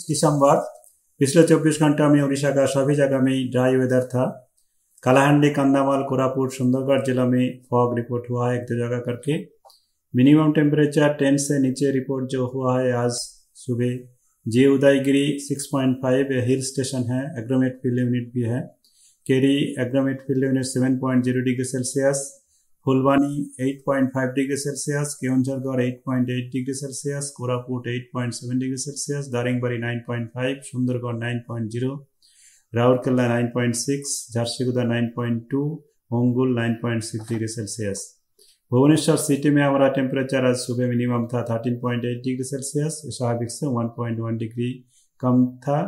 दिसंबर पिछले 24 घंटा में उड़ीसा का सभी जगह में ड्राई वेदर था कालाहांडी कंदामाल कोरापुट सुंदरगढ़ जिला में फॉग रिपोर्ट हुआ है एक दो जगह करके मिनिमम टेम्परेचर 10 से नीचे रिपोर्ट जो हुआ है आज सुबह जे उदयगिरी 6.5 हिल स्टेशन है एग्रोमेट फील्ड यूनिट भी है केरी agromet field unit zero degree Celsius Phulbani 8.5 degree Celsius Keonjhargarh 8.8 degree Celsius Koraput 8.7 degree Celsius Daringbadi 9.5 Sundargarh 9.0 point 9.6 Jharsuguda 9.2 Angul 9.6 degree Celsius Bhubaneswar city में हमारा टेम्परेचर आज सुबह मिनिमम था 13.8 डिग्री सेल्सियस स्वाभाविक से 1.1 डिग्री कम था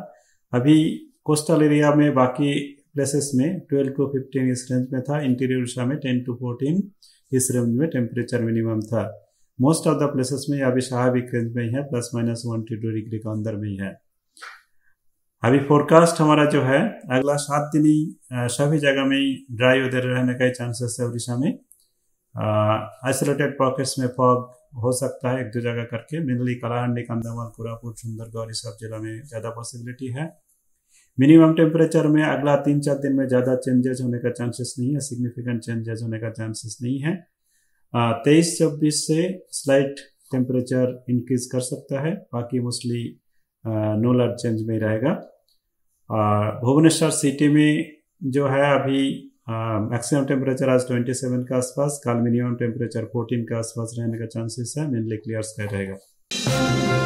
अभी कोस्टल एरिया में बाकी प्लेसेस में 12 टू 15 इस रेंज में था इंटीरियर उड़ीसा में 10 टू 14 इस रेंज में टेम्परेचर मिनिमम था मोस्ट ऑफ द प्लेसेस में अभी स्वाभाविक रेंज में ही है plus minus one to two degree का अंदर में ही है अभी फोरकास्ट हमारा जो है अगला सात दिन ही सभी जगह में ड्राई वेदर रहने का चांसेस है उड़ीसा में आइसोलेटेड पॉकेट्स में फॉग हो सकता है एक दो जगह करके मेनली कलाहंडी कंधामाल कोरापुर सुंदरगढ़ इस सब जिला में ज़्यादा पॉसिबिलिटी है मिनिमम टेम्परेचर में अगला तीन चार दिन में ज़्यादा चेंजेस होने का चांसेस नहीं है सिग्निफिकेंट चेंजेस होने का चांसेस नहीं है तेईस छब्बीस से स्लाइट टेम्परेचर इंक्रीज कर सकता है बाकी मोस्टली नो लार्ज चेंज में रहेगा और भुवनेश्वर सिटी में जो है अभी मैक्सिमम टेम्परेचर आज 27 के आसपास कल मिनिमम टेम्परेचर 14 के आसपास रहने का चांसेस है मेनली क्लियर स्काई रहेगा